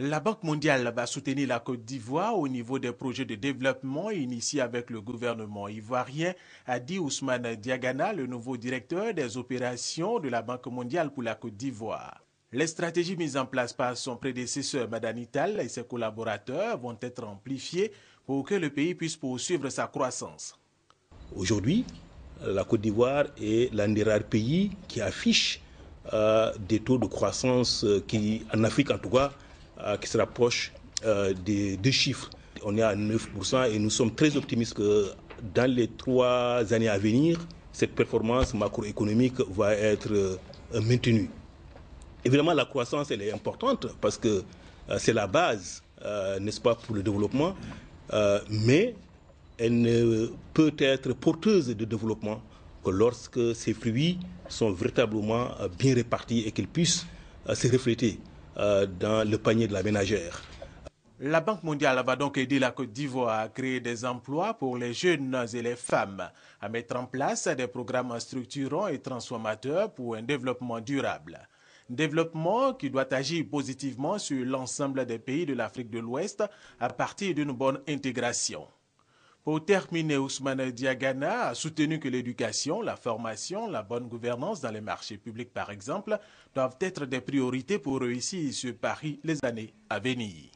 La Banque mondiale va soutenir la Côte d'Ivoire au niveau des projets de développement initiés avec le gouvernement ivoirien, a dit Ousmane Diagana, le nouveau directeur des opérations de la Banque mondiale pour la Côte d'Ivoire. Les stratégies mises en place par son prédécesseur Madame Ital et ses collaborateurs vont être amplifiées pour que le pays puisse poursuivre sa croissance. Aujourd'hui, la Côte d'Ivoire est l'un des rares pays qui affiche euh, des taux de croissance euh, qui, en Afrique en tout cas, euh, qui se rapproche euh, des deux chiffres. On est à 9% et nous sommes très optimistes que dans les trois années à venir, cette performance macroéconomique va être euh, maintenue. Évidemment, la croissance, elle est importante parce que c'est la base, n'est-ce pas, pour le développement, mais elle ne peut être porteuse de développement que lorsque ces fruits sont véritablement bien répartis et qu'ils puissent se refléter euh, dans le panier de la ménagère. La Banque mondiale va donc aider la Côte d'Ivoire à créer des emplois pour les jeunes et les femmes, à mettre en place des programmes structurants et transformateurs pour un développement durable. Développement qui doit agir positivement sur l'ensemble des pays de l'Afrique de l'Ouest à partir d'une bonne intégration. Pour terminer, Ousmane Diagana a soutenu que l'éducation, la formation, la bonne gouvernance dans les marchés publics, par exemple, doivent être des priorités pour réussir ce pari les années à venir.